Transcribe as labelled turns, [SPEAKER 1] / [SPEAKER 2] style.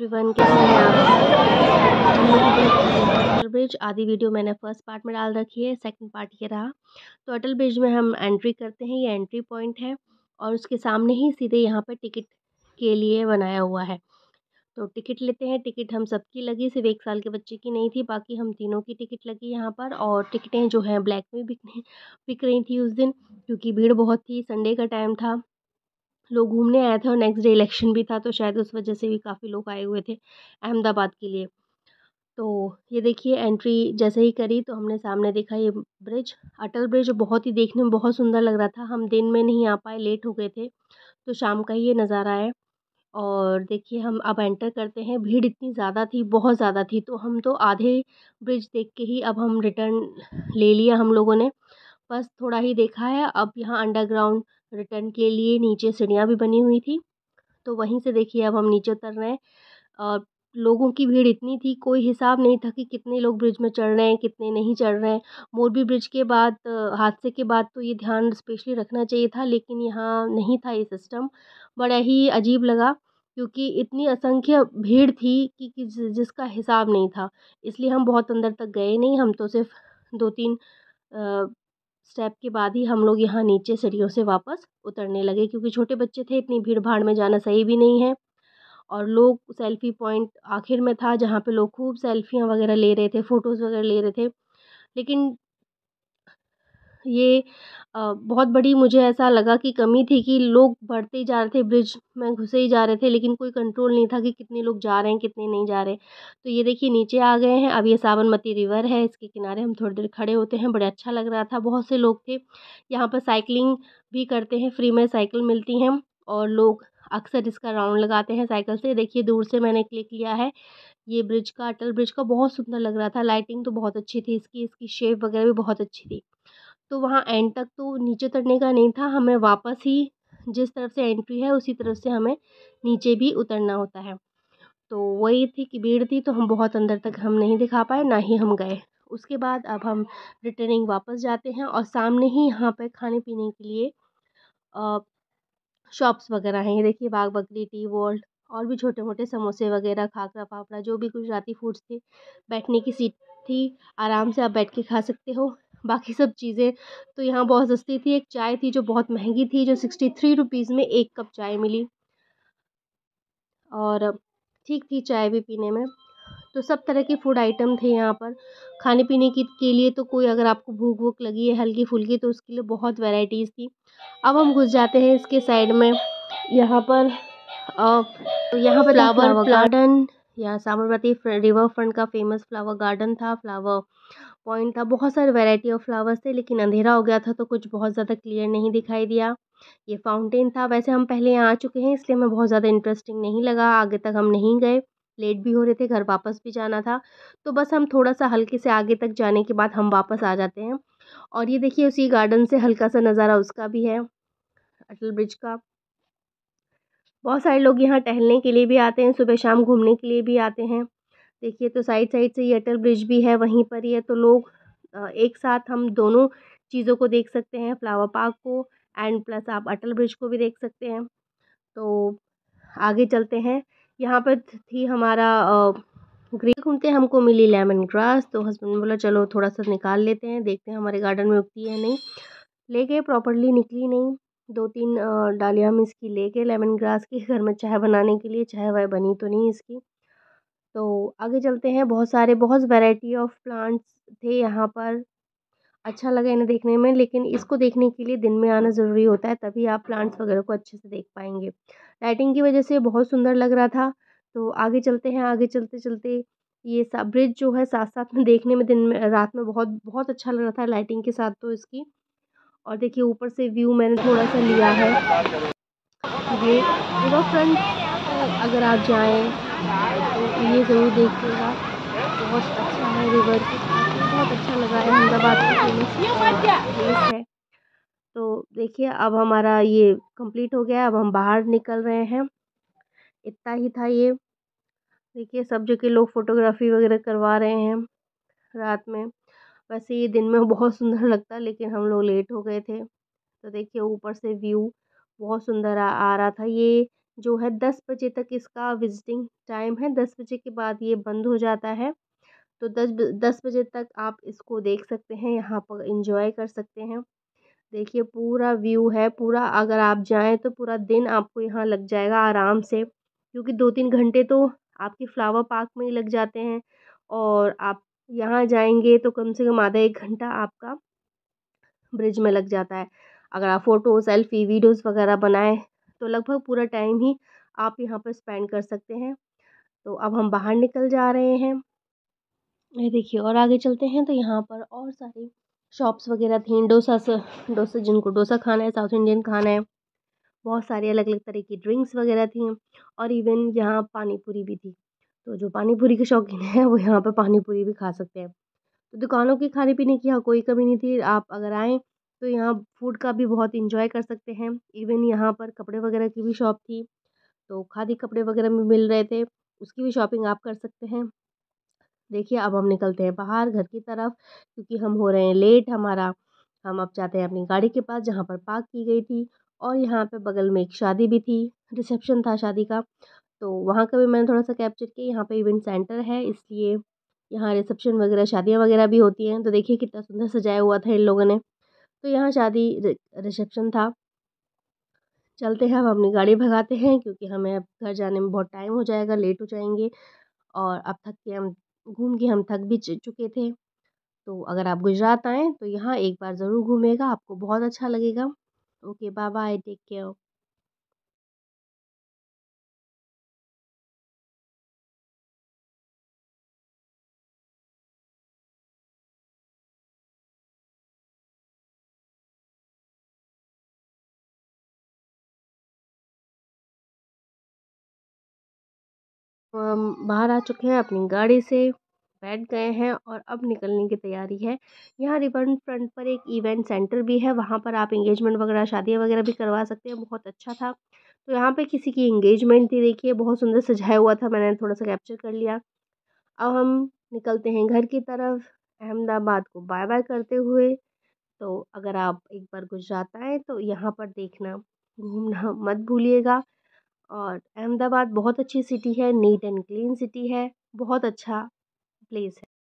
[SPEAKER 1] everyone Atal bridge आदि video मैंने first part में डाल रखी है सेकंड पार्ट ये रहा तो अटल ब्रिज में हम एंट्री करते हैं ये एंट्री पॉइंट है और उसके सामने ही सीधे यहाँ पर टिकट के लिए बनाया हुआ है तो टिकट लेते हैं टिकट हम सबकी लगी सिर्फ एक साल के बच्चे की नहीं थी बाकी हम तीनों की टिकट लगी यहाँ पर और टिकटें जो हैं ब्लैक में बिकने बिक रही थी उस दिन क्योंकि भीड़ बहुत थी संडे का टाइम था लोग घूमने आए थे और नेक्स्ट डे इलेक्शन भी था तो शायद उस वजह से भी काफ़ी लोग आए हुए थे अहमदाबाद के लिए तो ये देखिए एंट्री जैसे ही करी तो हमने सामने देखा ये ब्रिज अटल ब्रिज बहुत ही देखने में बहुत सुंदर लग रहा था हम दिन में नहीं आ पाए लेट हो गए थे तो शाम का ही ये नज़ारा है और देखिए हम अब एंटर करते हैं भीड़ इतनी ज़्यादा थी बहुत ज़्यादा थी तो हम तो आधे ब्रिज देख के ही अब हम रिटर्न ले लिया हम लोगों ने बस थोड़ा ही देखा है अब यहाँ अंडरग्राउंड रिटर्न के लिए नीचे सीढ़ियाँ भी बनी हुई थी तो वहीं से देखिए अब हम नीचे उतर रहे हैं और लोगों की भीड़ इतनी थी कोई हिसाब नहीं था कि कितने लोग ब्रिज में चढ़ रहे हैं कितने नहीं चढ़ रहे हैं मोरबी ब्रिज के बाद हादसे के बाद तो ये ध्यान स्पेशली रखना चाहिए था लेकिन यहाँ नहीं था ये सिस्टम बड़ा ही अजीब लगा क्योंकि इतनी असंख्य भीड़ थी कि, कि जिसका हिसाब नहीं था इसलिए हम बहुत अंदर तक गए नहीं हम तो सिर्फ दो तीन स्टेप के बाद ही हम लोग यहाँ नीचे सीढ़ियों से वापस उतरने लगे क्योंकि छोटे बच्चे थे इतनी भीड़ भाड़ में जाना सही भी नहीं है और लोग सेल्फ़ी पॉइंट आखिर में था जहाँ पे लोग खूब सेल्फ़ियाँ वगैरह ले रहे थे फ़ोटोज़ वगैरह ले रहे थे लेकिन ये बहुत बड़ी मुझे ऐसा लगा कि कमी थी कि लोग बढ़ते ही जा रहे थे ब्रिज में घुसे ही जा रहे थे लेकिन कोई कंट्रोल नहीं था कि कितने लोग जा रहे हैं कितने नहीं जा रहे तो ये देखिए नीचे आ गए हैं अब ये साबरमती रिवर है इसके किनारे हम थोड़ी देर खड़े होते हैं बड़े अच्छा लग रहा था बहुत से लोग थे यहाँ पर साइकिलिंग भी करते हैं फ्री में साइकिल मिलती हैं और लोग अक्सर इसका राउंड लगाते हैं साइकिल से देखिए दूर से मैंने क्लिक लिया है ये ब्रिज का अटल ब्रिज का बहुत सुंदर लग रहा था लाइटिंग तो बहुत अच्छी थी इसकी इसकी शेप वगैरह भी बहुत अच्छी थी तो वहाँ एंड तक तो नीचे उतरने का नहीं था हमें वापस ही जिस तरफ से एंट्री है उसी तरफ से हमें नीचे भी उतरना होता है तो वही थी कि भीड़ थी तो हम बहुत अंदर तक हम नहीं दिखा पाए ना ही हम गए उसके बाद अब हम रिटर्निंग वापस जाते हैं और सामने ही यहाँ पर खाने पीने के लिए शॉप्स वगैरह हैं ये देखिए बाग बकरी टी वर्ल्ड और भी छोटे मोटे समोसे वगैरह खाकरा पापड़ा जो भी गुजराती फूड्स थे बैठने की सीट थी आराम से आप बैठ के खा सकते हो बाकी सब चीज़ें तो यहाँ बहुत सस्ती थी एक चाय थी जो बहुत महंगी थी जो सिक्सटी थ्री रुपीज़ में एक कप चाय मिली और ठीक थी चाय भी पीने में तो सब तरह के फ़ूड आइटम थे यहाँ पर खाने पीने की के लिए तो कोई अगर आपको भूख वूख लगी है हल्की फुल्की तो उसके लिए बहुत वेराइटीज़ थी अब हम घुस जाते हैं इसके साइड में यहाँ पर आ, यहाँ पर फ्लावर गार्डन यहाँ साबरमती रिवर फ्रंट का फेमस फ्लावर गार्डन था फ्लावर पॉइंट था बहुत सारे वैरायटी ऑफ फ्लावर्स थे लेकिन अंधेरा हो गया था तो कुछ बहुत ज़्यादा क्लियर नहीं दिखाई दिया ये फाउंटेन था वैसे हम पहले यहाँ आ चुके हैं इसलिए हमें बहुत ज़्यादा इंटरेस्टिंग नहीं लगा आगे तक हम नहीं गए लेट भी हो रहे थे घर वापस भी जाना था तो बस हम थोड़ा सा हल्के से आगे तक जाने के बाद हम वापस आ जाते हैं और ये देखिए उसी गार्डन से हल्का सा नज़ारा उसका भी है अटल ब्रिज का बहुत सारे लोग यहाँ टहलने के लिए भी आते हैं सुबह शाम घूमने के लिए भी आते हैं देखिए तो साइड साइड से ये अटल ब्रिज भी है वहीं पर ही है तो लोग एक साथ हम दोनों चीज़ों को देख सकते हैं फ्लावर पार्क को एंड प्लस आप अटल ब्रिज को भी देख सकते हैं तो आगे चलते हैं यहाँ पर थी हमारा ग्रीन घूमते हमको मिली लेमन ग्रास तो हस्बैंड ने बोला चलो थोड़ा सा निकाल लेते हैं देखते हैं हमारे गार्डन में उगती है नहीं ले गए प्रॉपरली निकली नहीं दो तीन डालियाँ हम इसकी लेके लेमन ग्रास की घर में चाय बनाने के लिए चाय वाय बनी तो नहीं इसकी तो आगे चलते हैं बहुत सारे बहुत वैरायटी ऑफ प्लांट्स थे यहाँ पर अच्छा लगा इन्हें देखने में लेकिन इसको देखने के लिए दिन में आना ज़रूरी होता है तभी आप प्लांट्स वगैरह को अच्छे से देख पाएंगे लाइटिंग की वजह से बहुत सुंदर लग रहा था तो आगे चलते हैं आगे चलते चलते ये सब ब्रिज जो है साथ साथ में देखने में दिन में रात में बहुत बहुत अच्छा लग रहा था लाइटिंग के साथ तो इसकी और देखिए ऊपर से व्यू मैंने थोड़ा सा लिया है ये पूरा फ्रंट तो अगर आप जाएँ तो ये ज़रूर देखिएगा बहुत अच्छा है रिवर बहुत अच्छा लगा है अहमदाबाद की फेमस प्लेस है तो देखिए अब हमारा ये कंप्लीट हो गया है अब हम बाहर निकल रहे हैं इतना ही था ये देखिए सब जगह लोग फ़ोटोग्राफ़ी वगैरह करवा रहे हैं रात में वैसे ये दिन में बहुत सुंदर लगता लेकिन हम लोग लेट हो गए थे तो देखिए ऊपर से व्यू बहुत सुंदर आ आ रहा था ये जो है दस बजे तक इसका विजिटिंग टाइम है दस बजे के बाद ये बंद हो जाता है तो दस दस बजे तक आप इसको देख सकते हैं यहाँ पर इंजॉय कर सकते हैं देखिए पूरा व्यू है पूरा अगर आप जाएँ तो पूरा दिन आपको यहाँ लग जाएगा आराम से क्योंकि दो तीन घंटे तो आपके फ्लावर पार्क में ही लग जाते हैं और आप यहाँ जाएंगे तो कम से कम आधा एक घंटा आपका ब्रिज में लग जाता है अगर आप फ़ोटो सेल्फ़ी वीडियोज़ वगैरह बनाएं तो लगभग पूरा टाइम ही आप यहाँ पर स्पेंड कर सकते हैं तो अब हम बाहर निकल जा रहे हैं ये देखिए और आगे चलते हैं तो यहाँ पर और सारी शॉप्स वगैरह थी डोसा से डोसा जिनको डोसा खाना है साउथ इंडियन खाना है बहुत सारी अलग अलग तरह की ड्रिंक्स वगैरह थी और इवन यहाँ पानी पूरी भी थी तो जो पानी पूरी के शौक़ीन हैं वो यहाँ पर पानी पूरी भी खा सकते हैं तो दुकानों के खाने पीने की यहाँ कोई कमी नहीं थी आप अगर आएँ तो यहाँ फूड का भी बहुत इंजॉय कर सकते हैं इवन यहाँ पर कपड़े वगैरह की भी शॉप थी तो खादी कपड़े वगैरह भी मिल रहे थे उसकी भी शॉपिंग आप कर सकते हैं देखिए अब हम निकलते हैं बाहर घर की तरफ क्योंकि हम हो रहे हैं लेट हमारा हम अब जाते हैं अपनी गाड़ी के पास जहाँ पर पार्क की गई थी और यहाँ पर बगल में एक शादी भी थी रिसेप्शन था शादी का तो वहाँ का भी मैंने थोड़ा सा कैप्चर किया यहाँ पर इवेंट सेंटर है इसलिए यहाँ रिसेप्शन वगैरह शादियाँ वगैरह भी होती हैं तो देखिए कितना सुंदर सजाया हुआ था इन लोगों ने तो यहाँ शादी रिसेप्शन था चलते हैं हम अपनी गाड़ी भगाते हैं क्योंकि हमें अब घर जाने में बहुत टाइम हो जाएगा लेट हो जाएंगे और अब थक के हम घूम के हम थक भी चुके थे तो अगर आप गुजरात आएँ तो यहाँ एक बार ज़रूर घूमेगा आपको बहुत अच्छा लगेगा okay bye bye take care बाहर आ चुके हैं अपनी गाड़ी से बैठ गए हैं और अब निकलने की तैयारी है यहाँ रिवर फ्रंट पर एक इवेंट सेंटर भी है वहाँ पर आप इंगेजमेंट वगैरह शादियाँ वगैरह भी करवा सकते हैं बहुत अच्छा था तो यहाँ पे किसी की इंगेजमेंट थी देखिए बहुत सुंदर सजाया हुआ था मैंने थोड़ा सा कैप्चर कर लिया अब हम निकलते हैं घर की तरफ अहमदाबाद को बाय बाय करते हुए तो अगर आप एक बार गुजरात आएँ तो यहाँ पर देखना घूमना मत भूलिएगा और अहमदाबाद बहुत अच्छी सिटी है नीट एंड क्लीन सिटी है बहुत अच्छा प्लेस है